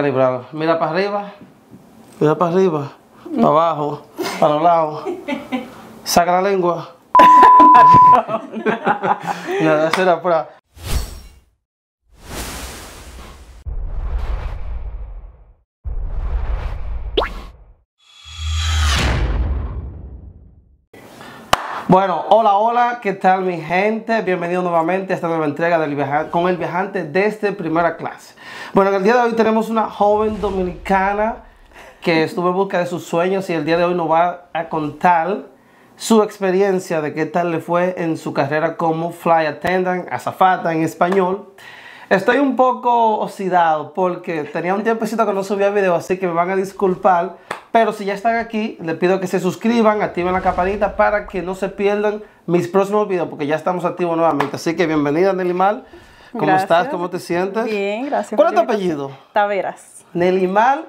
Mira para arriba, mira para arriba, para abajo, para los lados. Saca la lengua. Bueno, hola, hola, ¿qué tal mi gente? Bienvenido nuevamente a esta nueva entrega del con el viajante desde este primera clase. Bueno, en el día de hoy tenemos una joven dominicana que estuvo en busca de sus sueños y el día de hoy nos va a contar su experiencia de qué tal le fue en su carrera como fly attendant, azafata en español. Estoy un poco oxidado porque tenía un tiempecito que no subía video, así que me van a disculpar pero si ya están aquí, les pido que se suscriban, activen la campanita para que no se pierdan mis próximos videos, porque ya estamos activos nuevamente. Así que bienvenida, Nelimal. ¿Cómo estás? ¿Cómo te sientes? Bien, gracias. ¿Cuál es tu apellido? Taveras. Nelimal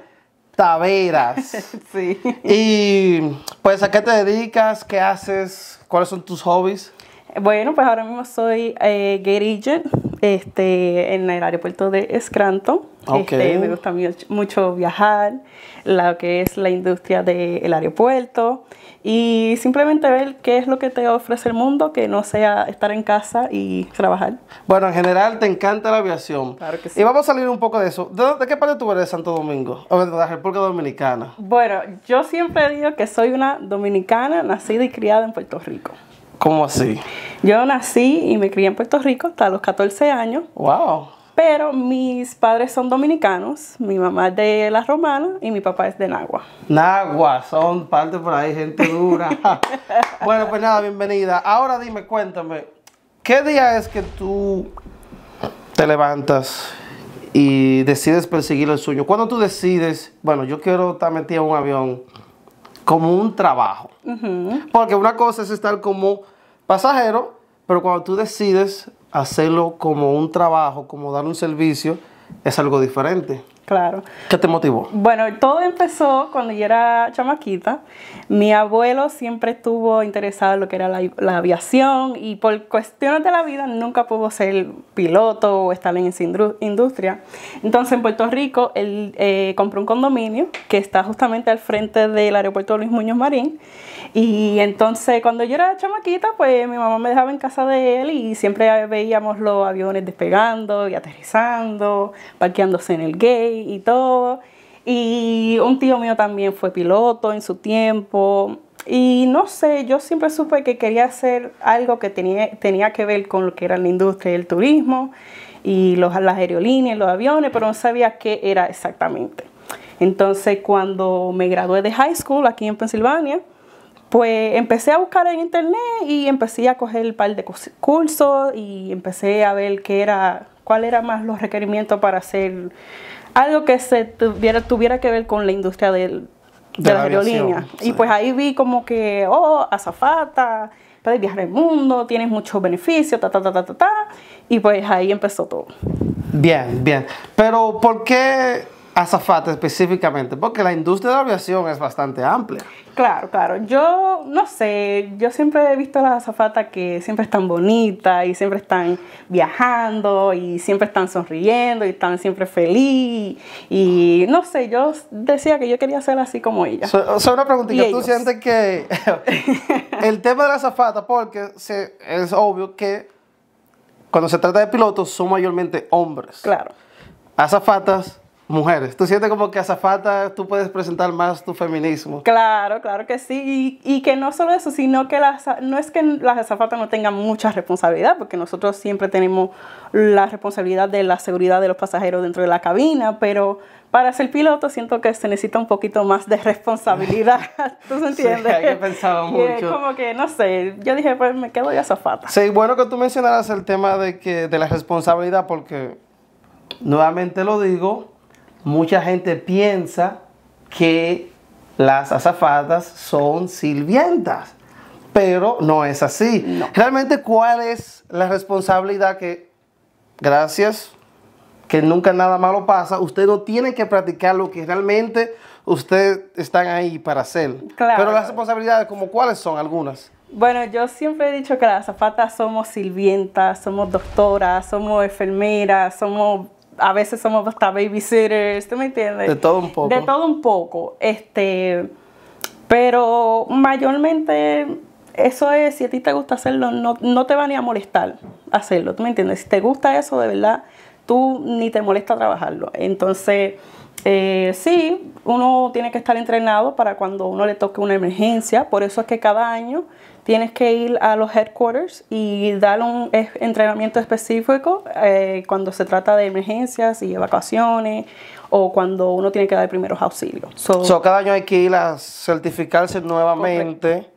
Taveras. sí. Y pues, ¿a qué te dedicas? ¿Qué haces? ¿Cuáles son tus hobbies? Bueno, pues ahora mismo soy eh, gate este, en el aeropuerto de Scranton. Este, me gusta mucho viajar, lo que es la industria del aeropuerto y simplemente ver qué es lo que te ofrece el mundo que no sea estar en casa y trabajar. Bueno, en general te encanta la aviación. Claro que sí. Y vamos a salir un poco de eso. ¿De, qué parte tú eres Santo Domingo? O de la República Dominicana. Bueno, yo siempre digo que soy una dominicana nacida y criada en Puerto Rico. ¿Cómo así? Yo nací y me crié en Puerto Rico hasta los 14 años. ¡Wow! Pero mis padres son dominicanos, mi mamá es de La Romana y mi papá es de Nagua. Nagua, son parte por ahí, gente dura. bueno, pues nada, bienvenida. Ahora dime, cuéntame, ¿qué día es que tú te levantas y decides perseguir el sueño? Cuando tú decides, bueno, yo quiero estar metida en un avión como un trabajo? Porque una cosa es estar como pasajero, pero cuando tú decides hacerlo como un trabajo, como dar un servicio, es algo diferente. Claro. ¿Qué te motivó? Bueno, todo empezó cuando yo era chamaquita. Mi abuelo siempre estuvo interesado en lo que era la, aviación y por cuestiones de la vida nunca pudo ser piloto o estar en esa industria. Entonces en Puerto Rico él eh, compró un condominio que está justamente al frente del aeropuerto Luis Muñoz Marín. Y entonces cuando yo era chamaquita, pues mi mamá me dejaba en casa de él y siempre veíamos los aviones despegando y aterrizando, parqueándose en el gate y, todo. Y un tío mío también fue piloto en su tiempo. Y no sé, yo siempre supe que quería hacer algo que tenía, que ver con lo que era la industria del turismo y las aerolíneas, los aviones, pero no sabía qué era exactamente. Entonces, cuando me gradué de high school aquí en Pensilvania, pues empecé a buscar en internet y empecé a coger un par de cursos y empecé a ver qué era, cuál era más los requerimientos para hacer algo que se tuviera, tuviera que ver con la industria de, la aerolínea. Y pues ahí vi como que, oh, azafata, puedes viajar el mundo, tienes muchos beneficios, ta, ta, ta, ta, ta, ta. Y pues ahí empezó todo. Bien, bien. Pero ¿por qué Azafata específicamente? Porque la industria de la aviación es bastante amplia. Claro, claro. Yo no sé, yo siempre he visto a las azafatas que siempre están bonitas y siempre están viajando y siempre están sonriendo y están siempre feliz. Y no sé, yo decía que yo quería ser así como ella. o una preguntita, ¿tú sientes que el tema de las azafatas, porque es obvio que cuando se trata de pilotos son mayormente hombres? Claro. Azafatas mujeres. ¿Tú sientes como que azafata tú puedes presentar más tu feminismo? Claro, claro que sí. Y, que no solo eso, sino que las, no es que las azafatas no tengan mucha responsabilidad, porque nosotros siempre tenemos la responsabilidad de la seguridad de los pasajeros dentro de la cabina, pero para ser piloto siento que se necesita un poquito más de responsabilidad. ¿Tú se entiendes? Sí, yo mucho. como que, no sé, yo dije, pues me quedo ya azafata. Sí, bueno que tú mencionaras el tema de, que, de la responsabilidad, porque nuevamente lo digo, mucha gente piensa que las azafatas son sirvientas, pero no es así. Realmente, ¿cuál es la responsabilidad que, gracias, que nunca nada malo pasa, usted no tiene que practicar lo que realmente usted están ahí para hacer? Claro. Pero las responsabilidades, como cuáles son algunas? Bueno, yo siempre he dicho que las azafatas somos sirvientas, somos doctoras, somos enfermeras, somos a veces somos hasta babysitters, ¿tú me entiendes? De todo un poco. De todo un poco. Este, pero mayormente eso es, si a ti te gusta hacerlo, no, no te va ni a molestar hacerlo, ¿tú me entiendes? Si te gusta eso, de verdad, tú ni te molesta trabajarlo. Entonces, eh, sí, uno tiene que estar entrenado para cuando uno le toque una emergencia, por eso es que cada año tienes que ir a los headquarters y dar un entrenamiento específico eh, cuando se trata de emergencias y evacuaciones o cuando uno tiene que dar primeros auxilios. So, cada año hay que ir a certificarse nuevamente,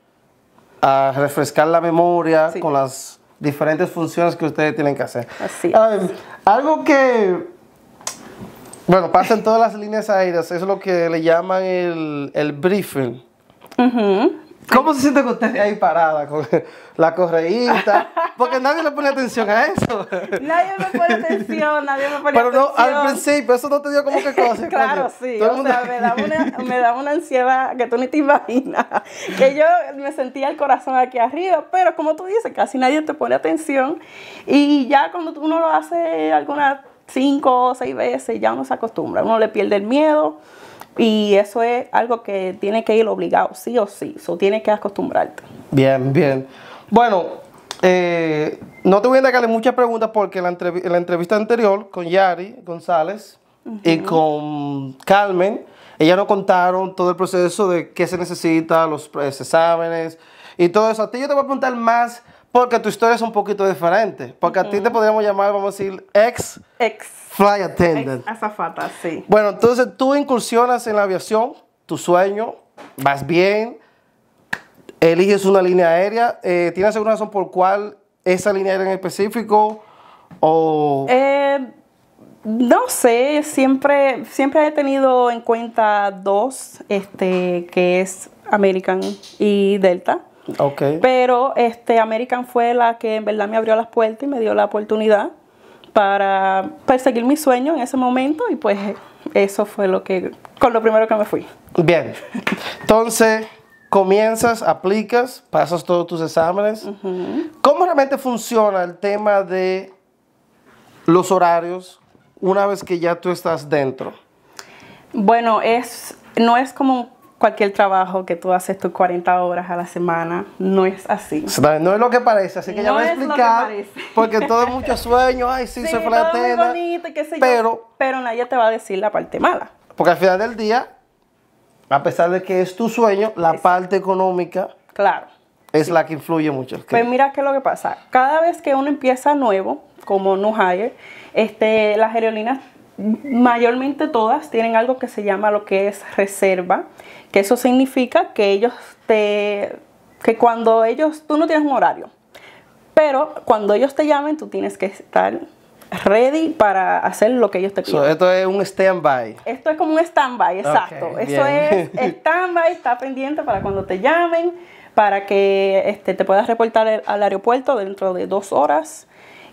a refrescar la memoria con las diferentes funciones que ustedes tienen que hacer. Así ah, es. algo que, bueno, pasa en todas las líneas aéreas, es lo que le llaman el, briefing. Uh ¿Cómo se siente que usted ahí parada con la correíta? Porque nadie le pone atención a eso. Nadie me pone atención, nadie me pone Pero atención. Pero no, al principio, eso no te dio como que cosa. claro, sí. o sea, me da, una, me da una ansiedad que tú ni te imaginas. Que yo me sentía el corazón aquí arriba, pero como tú dices, casi nadie te pone atención. Y ya cuando uno lo hace algunas cinco o seis veces, ya uno se acostumbra, uno le pierde el miedo y eso es algo que tiene que ir obligado, sí o sí. Eso tienes que acostumbrarte. Bien, bien. Bueno, eh, no te voy a dejarle muchas preguntas porque en la, entrevista anterior con Yari González y con Carmen, ellas nos contaron todo el proceso de qué se necesita, eh, los exámenes y todo eso. A ti yo te voy a preguntar más porque tu historia es un poquito diferente. Porque a ti te podríamos llamar, vamos a decir, ex. Ex Fly attendant. Azafata, sí. Bueno, entonces tú incursionas en la aviación, tu sueño, vas bien, eliges una línea aérea. Eh, ¿Tienes alguna razón por cuál esa línea aérea en específico? O... Eh, no sé, siempre, siempre he tenido en cuenta dos, este, que es American y Delta. Okay. Pero este, American fue la que en verdad me abrió las puertas y me dio la oportunidad para perseguir mi sueño en ese momento y pues eso fue lo que, con lo primero que me fui. Bien, entonces comienzas, aplicas, pasas todos tus exámenes. ¿Cómo realmente funciona el tema de los horarios una vez que ya tú estás dentro? Bueno, es, no es como cualquier trabajo que tú haces tus 40 horas a la semana. No es así. No es lo que parece, así que ya voy a explicar. Porque todo es mucho sueño, ay, sí, se soy pero, Pero nadie te va a decir la parte mala. Porque al final del día, a pesar de que es tu sueño, la parte económica. Claro. Es la que influye mucho. Pues mira qué es lo que pasa. Cada vez que uno empieza nuevo, como no hire, este, las aerolíneas mayormente todas tienen algo que se llama lo que es reserva que eso significa que ellos te. que cuando ellos. tú no tienes un horario. Pero cuando ellos te llamen, tú tienes que estar ready para hacer lo que ellos te piden. esto es un stand-by. Esto es como un stand-by, exacto. eso es stand-by, está pendiente para cuando te llamen, para que este, te puedas reportar al aeropuerto dentro de dos horas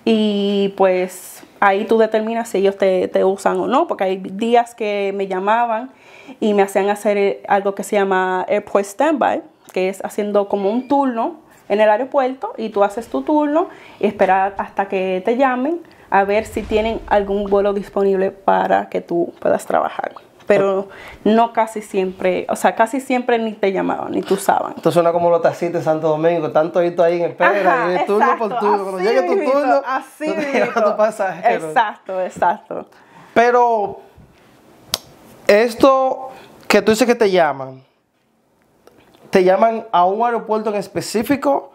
y pues ahí tú determinas si ellos te, usan o no, porque hay días que me llamaban y me hacían hacer eh, algo que se llama Airport Standby, que es haciendo como un turno en el aeropuerto y tú haces tu turno y esperar hasta que te llamen a ver si tienen algún vuelo disponible para que tú puedas trabajar pero no casi siempre, o sea, casi siempre ni te llamaban, ni te usaban. Esto suena como los taxistas de Santo Domingo, tanto ahí ahí en el perro, y turno por turno. Cuando llega tu turno, así tú tu pasaje. Exacto, exacto. Pero esto que tú dices que te llaman, ¿te llaman a un aeropuerto en específico?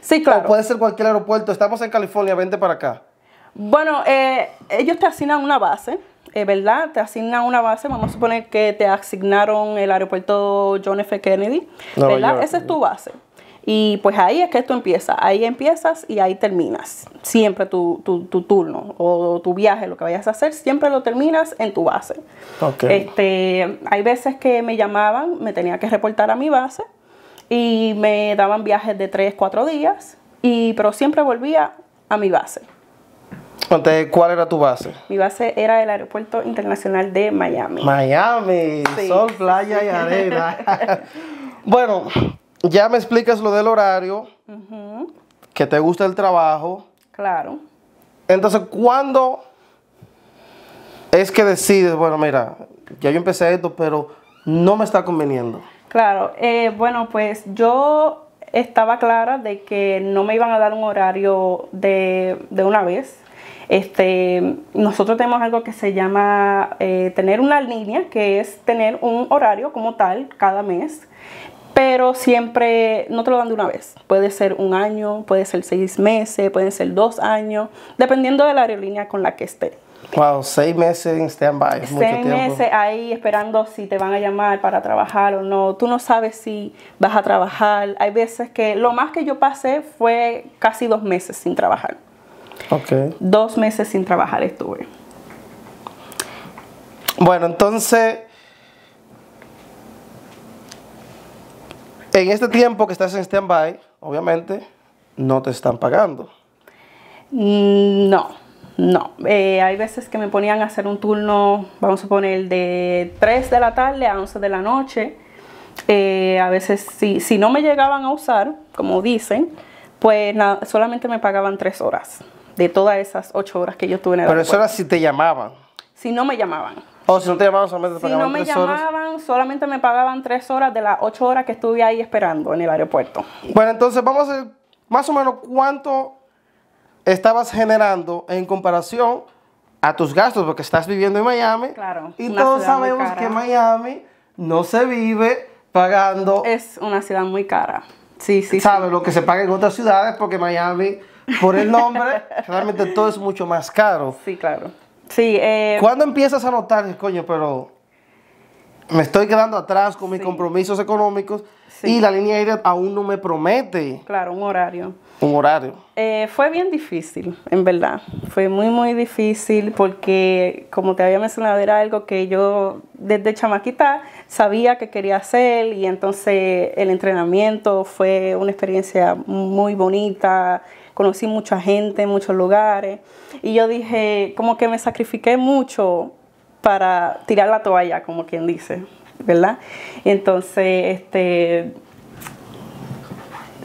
Sí, claro. O puede ser cualquier aeropuerto. Estamos en California, vente para acá. Bueno, eh, ellos te asignan una base. Eh, ¿verdad? Te asignan una base, vamos a suponer que te asignaron el aeropuerto John F. Kennedy, ¿verdad? Esa es tu base. Y pues ahí es que esto empieza, ahí empiezas y ahí terminas. Siempre tu, turno o tu viaje, lo que vayas a hacer, siempre lo terminas en tu base. Este, hay veces que me llamaban, me tenía que reportar a mi base y me daban viajes de 3, 4 días, y, pero siempre volvía a mi base. Entonces, ¿cuál era tu base? Mi base era el Aeropuerto Internacional de Miami. Miami, sol, playa y arena. bueno, ya me explicas lo del horario, que te gusta el trabajo. Claro. Entonces, ¿cuándo es que decides, bueno, mira, ya yo empecé esto, pero no me está conveniendo? Claro, eh, bueno, pues yo estaba clara de que no me iban a dar un horario de, de una vez, este, nosotros tenemos algo que se llama eh, tener una línea, que es tener un horario como tal cada mes, pero siempre no te lo dan de una vez. Puede ser un año, puede ser seis meses, pueden ser dos años, dependiendo de la aerolínea con la que esté. Wow, seis meses en stand-by. Seis meses ahí esperando si te van a llamar para trabajar o no. Tú no sabes si vas a trabajar. Hay veces que lo más que yo pasé fue casi dos meses sin trabajar. Dos meses sin trabajar estuve. Bueno, entonces, en este tiempo que estás en stand-by, obviamente, no te están pagando. Mm, no, no. Eh, hay veces que me ponían a hacer un turno, vamos a poner, de 3 de la tarde a 11 de la noche. Eh, a veces, si, si no me llegaban a usar, como dicen, pues solamente me pagaban 3 horas de todas esas ocho horas que yo estuve en el Pero eso era si te llamaban. Si no me llamaban. O si no te llamaban, solamente Si no me llamaban, solamente me pagaban tres horas de las ocho horas que estuve ahí esperando en el aeropuerto. Bueno, entonces vamos a ver más o menos cuánto estabas generando en comparación a tus gastos, porque estás viviendo en Miami. Claro. Y todos sabemos que Miami no se vive pagando. Es una ciudad muy cara. Sí, sí. Sabes lo que se paga en otras ciudades, porque Miami por el nombre, realmente todo es mucho más caro. Sí, claro. Sí, eh, ¿Cuándo empiezas a notar, coño, pero me estoy quedando atrás con mis compromisos económicos y la línea aérea aún no me promete? Claro, un horario. Un horario. Eh, fue bien difícil, en verdad. Fue muy, muy difícil porque, como te había mencionado, era algo que yo desde chamaquita sabía que quería hacer y entonces el entrenamiento fue una experiencia muy bonita conocí mucha gente, muchos lugares, y yo dije, como que me sacrifiqué mucho para tirar la toalla, como quien dice, ¿verdad? Entonces, este...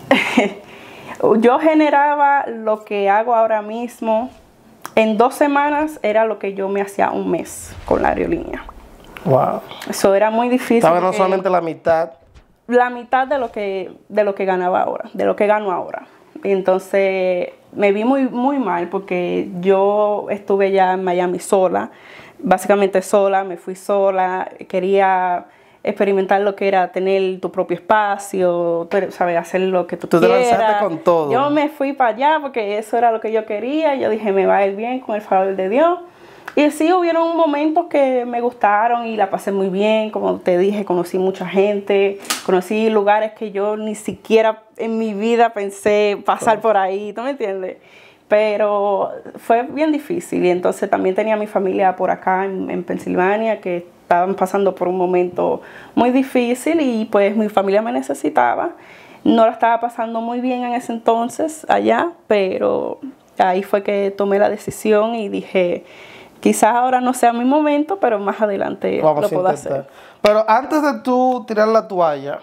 yo generaba lo que hago ahora mismo. En dos semanas era lo que yo me hacía un mes con la aerolínea. Wow. Eso era muy difícil. Estaba no solamente la mitad. La mitad de lo que, de lo que ganaba ahora, de lo que gano ahora. Entonces me vi muy, muy mal porque yo estuve ya en Miami sola, básicamente sola, me fui sola, quería experimentar lo que era tener tu propio espacio, saber hacer lo que tú, tú quieras. lanzaste con todo. Yo me fui para allá porque eso era lo que yo quería, yo dije, me va a ir bien con el favor de Dios. Y sí, hubieron momentos que me gustaron y la pasé muy bien, como te dije, conocí mucha gente, conocí lugares que yo ni siquiera en mi vida pensé pasar por ahí, ¿tú me entiendes? Pero fue bien difícil y entonces también tenía mi familia por acá en, en Pensilvania que estaban pasando por un momento muy difícil y pues mi familia me necesitaba. No la estaba pasando muy bien en ese entonces allá, pero ahí fue que tomé la decisión y dije, Quizás ahora no sea mi momento, pero más adelante lo puedo hacer. Pero antes de tú tirar la toalla,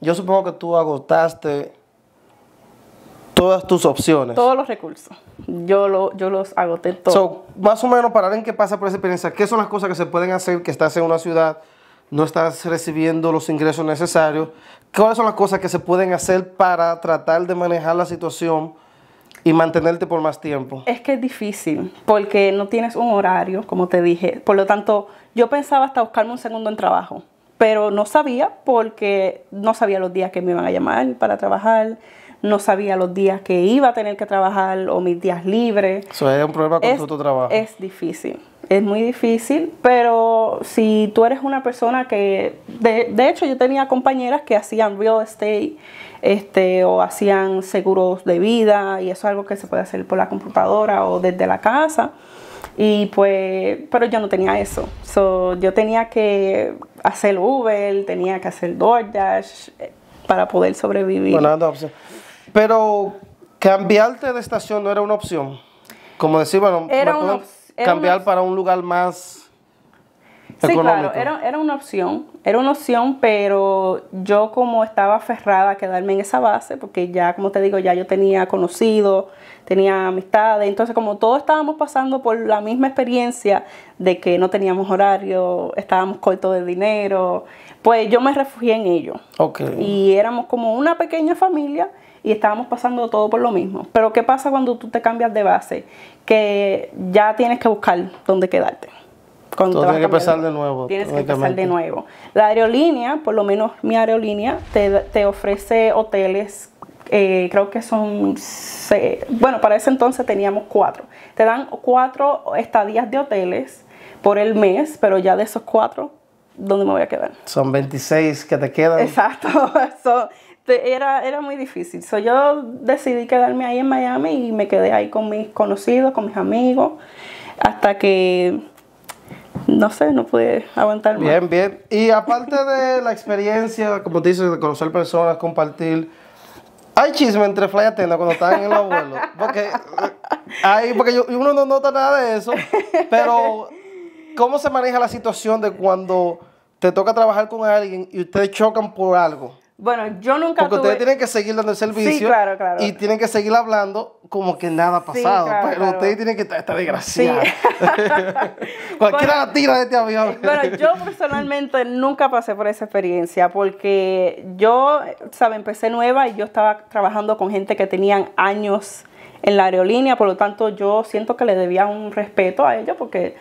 yo supongo que tú agotaste todas tus opciones. Todos los recursos. Yo, lo, yo los agoté todos. más o menos, para alguien que pasa por esa experiencia, ¿qué son las cosas que se pueden hacer que estás en una ciudad, no estás recibiendo los ingresos necesarios? ¿Cuáles son las cosas que se pueden hacer para tratar de manejar la situación? Y mantenerte por más tiempo. Es que es difícil, porque no tienes un horario, como te dije. Por lo tanto, yo pensaba hasta buscarme un segundo en trabajo, pero no sabía porque no sabía los días que me iban a llamar para trabajar, no sabía los días que iba a tener que trabajar o mis días libres. Eso es un problema con tu trabajo. Es difícil, es muy difícil, pero si tú eres una persona que, de, de hecho yo tenía compañeras que hacían real estate este, o hacían seguros de vida y eso es algo que se puede hacer por la computadora o desde la casa. Y pues, pero yo no tenía eso. yo tenía que hacer Uber, tenía que hacer DoorDash eh, para poder sobrevivir. Pues, pero cambiarte de estación no era una opción. Como decir, era cambiar para un lugar más. Sí, claro, era, era una opción era una opción, pero yo como estaba aferrada a quedarme en esa base, porque ya, como te digo, ya yo tenía conocido, tenía amistades, entonces como todos estábamos pasando por la misma experiencia de que no teníamos horario, estábamos cortos de dinero, pues yo me refugié en ello. Okay. Y éramos como una pequeña familia y estábamos pasando todo por lo mismo. Pero ¿qué pasa cuando tú te cambias de base? Que ya tienes que buscar dónde quedarte. Tú Todo que empezar de nuevo. Tienes que empezar de nuevo. La aerolínea, por lo menos mi aerolínea, te, te ofrece hoteles, eh, creo que son, bueno, para ese entonces teníamos cuatro. Te dan cuatro estadías de hoteles por el mes, pero ya de esos cuatro, ¿dónde me voy a quedar? Son 26 que te quedan. Exacto, era, era muy difícil. yo decidí quedarme ahí en Miami y me quedé ahí con mis conocidos, con mis amigos, hasta que no sé, no pude aguantar más. Bien, bien. Y aparte de la experiencia, como te dices, de conocer personas, compartir, hay chisme entre Fly cuando están en el abuelo. Porque, porque uno no nota nada de eso, pero ¿cómo se maneja la situación de cuando te toca trabajar con alguien y ustedes chocan por algo? Bueno, yo nunca Porque ustedes tienen que seguir dando el servicio. Y tienen que seguir hablando como que nada ha pasado. pero ustedes tienen que estar, desgraciados. Cualquiera la tira de este avión. bueno, yo personalmente nunca pasé por esa experiencia porque yo, sabe, empecé nueva y yo estaba trabajando con gente que tenían años en la aerolínea, por lo tanto yo siento que le debía un respeto a ellos porque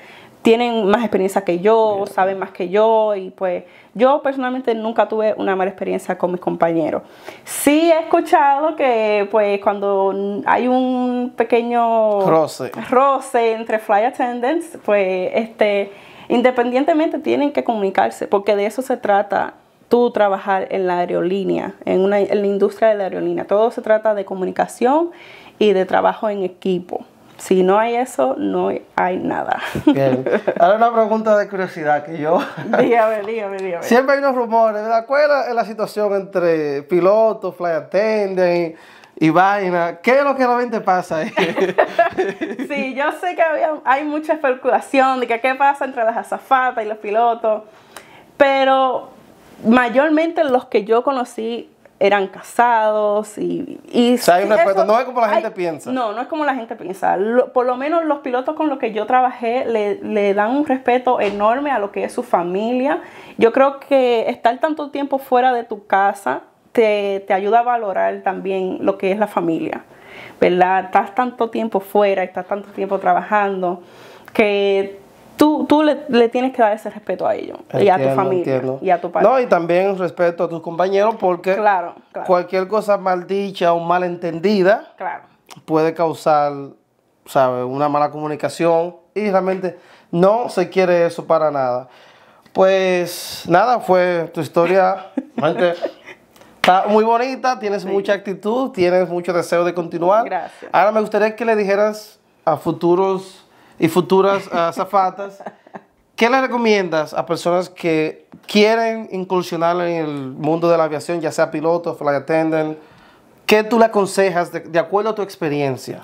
tienen más experiencia que yo, saben más que yo y pues yo personalmente nunca tuve una mala experiencia con mis compañeros. Sí he escuchado que pues cuando hay un pequeño roce, entre fly attendants, pues este independientemente tienen que comunicarse porque de eso se trata tú trabajar en la aerolínea, en, en la industria de la aerolínea. Todo se trata de comunicación y de trabajo en equipo si no hay eso, no hay nada. Bien. Ahora una pregunta de curiosidad que yo... dígame, dígame, dígame. Siempre hay unos rumores, ¿verdad? ¿Cuál es la situación entre pilotos, fly attendant y vaina? ¿Qué es lo que realmente pasa ahí? sí, yo sé que hay mucha especulación de que qué pasa entre las azafatas y los pilotos, pero mayormente los que yo conocí eran casados y... y no es como la gente piensa. No, no es como la gente piensa. por lo menos los pilotos con los que yo trabajé le, dan un respeto enorme a lo que es su familia. Yo creo que estar tanto tiempo fuera de tu casa te, te ayuda a valorar también lo que es la familia, ¿verdad? Estás tanto tiempo fuera, estás tanto tiempo trabajando que tú, le, tienes que dar ese respeto a ellos y a tu familia y a tu padre. No, y también respeto a tus compañeros porque cualquier cosa mal dicha o malentendida puede causar, sabe Una mala comunicación y realmente no se quiere eso para nada. Pues nada, fue tu historia. Está muy bonita, tienes mucha actitud, tienes mucho deseo de continuar. Gracias. Ahora me gustaría que le dijeras a futuros y futuras eh, azafatas. ¿Qué le recomiendas a personas que quieren incursionar en el mundo de la aviación, ya sea piloto, flight attendant? ¿Qué tú le aconsejas de, acuerdo a tu experiencia?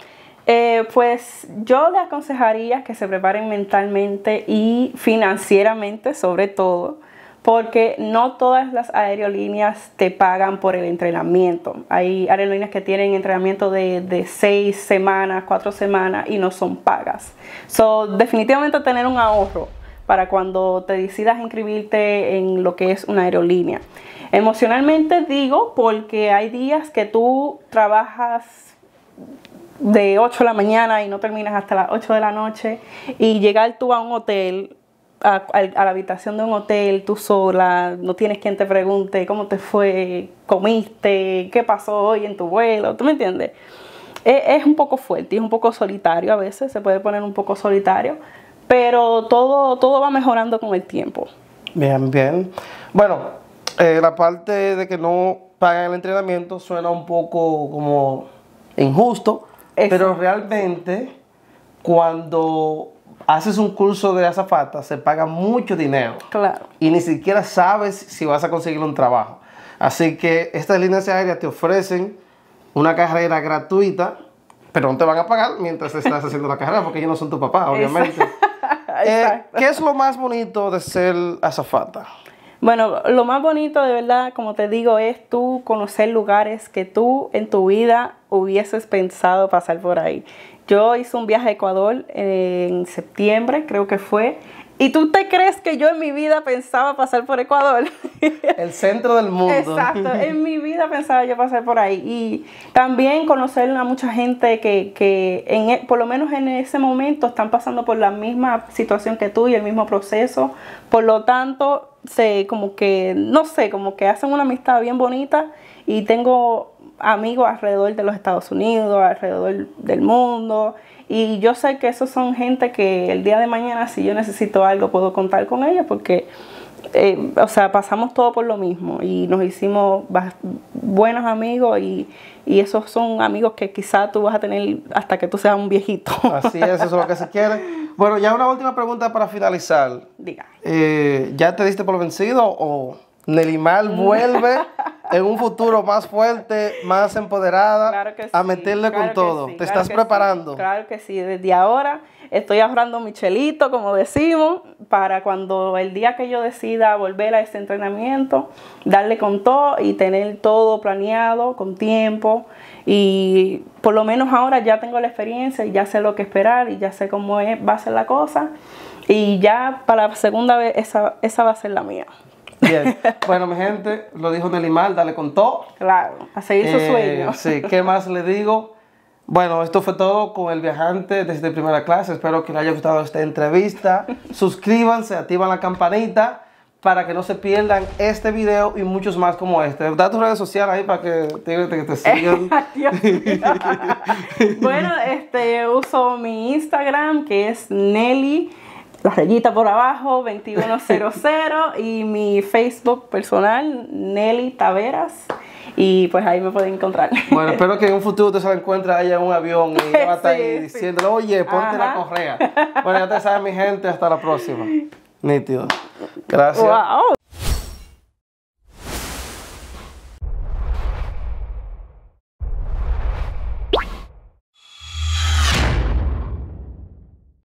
Eh, pues yo le aconsejaría que se preparen mentalmente y financieramente sobre todo porque no todas las aerolíneas te pagan por el entrenamiento. Hay aerolíneas que tienen entrenamiento de, seis semanas, cuatro semanas y no son pagas. So, definitivamente tener un ahorro para cuando te decidas inscribirte en lo que es una aerolínea. Emocionalmente digo porque hay días que tú trabajas de 8 de la mañana y no terminas hasta las 8 de la noche y llegar tú a un hotel a, la habitación de un hotel tú sola, no tienes quien te pregunte cómo te fue, comiste, qué pasó hoy en tu vuelo, ¿tú me entiendes? Es, un poco fuerte es un poco solitario a veces, se puede poner un poco solitario, pero todo, todo va mejorando con el tiempo. Bien, bien. Bueno, eh, la parte de que no pagan el entrenamiento suena un poco como injusto, pero realmente cuando haces un curso de azafata, se paga mucho dinero. Claro. Y ni siquiera sabes si vas a conseguir un trabajo. Así que estas líneas aéreas te ofrecen una carrera gratuita, pero no te van a pagar mientras estás haciendo la carrera, porque ellos no son tu papá, obviamente. Eh, ¿Qué es lo más bonito de ser azafata? Bueno, lo más bonito de verdad, como te digo, es tú conocer lugares que tú en tu vida hubieses pensado pasar por ahí. Yo hice un viaje a Ecuador en septiembre, creo que fue. ¿Y tú te crees que yo en mi vida pensaba pasar por Ecuador? El centro del mundo. Exacto, en mi vida pensaba yo pasar por ahí. Y también conocer a mucha gente que, que en, e, por lo menos en ese momento están pasando por la misma situación que tú y el mismo proceso. Por lo tanto, sé como que, no sé, como que hacen una amistad bien bonita y tengo amigos alrededor de los Estados Unidos, alrededor del mundo. Y yo sé que esos son gente que el día de mañana, si yo necesito algo, puedo contar con ellos porque, eh, o sea, pasamos todo por lo mismo y nos hicimos buenos amigos y, esos son amigos que quizá tú vas a tener hasta que tú seas un viejito. Así es, eso es lo que se quiere. Bueno, ya una última pregunta para finalizar. Diga. Eh, ¿Ya te diste por vencido o Nelimar vuelve? en un futuro más fuerte, más empoderada, a meterle con todo. Te estás preparando. claro que sí, desde ahora estoy ahorrando mi chelito, como decimos, para cuando el día que yo decida volver a este entrenamiento, darle con todo y tener todo planeado con tiempo. Y por lo menos ahora ya tengo la experiencia y ya sé lo que esperar y ya sé cómo va a ser la cosa. Y ya para la segunda vez esa, esa va a ser la mía. Bien. Bueno, mi gente, lo dijo Nelly dale con todo. Claro, a seguir su eh, sueño. Sí, ¿qué más le digo? Bueno, esto fue todo con el viajante desde primera clase. Espero que les haya gustado esta entrevista. Suscríbanse, activan la campanita para que no se pierdan este video y muchos más como este. Da tus redes sociales ahí para que te, te, te sigan. bueno, este, uso mi Instagram que es Nelly las rayitas por abajo, 2100 y mi Facebook personal, Nelly Taveras. Y pues ahí me pueden encontrar. Bueno, espero que en un futuro te se la encuentre allá en un avión y va a estar ahí oye, ponte la correa. Bueno, ya te sabes mi gente, hasta la próxima. Nítido. Gracias.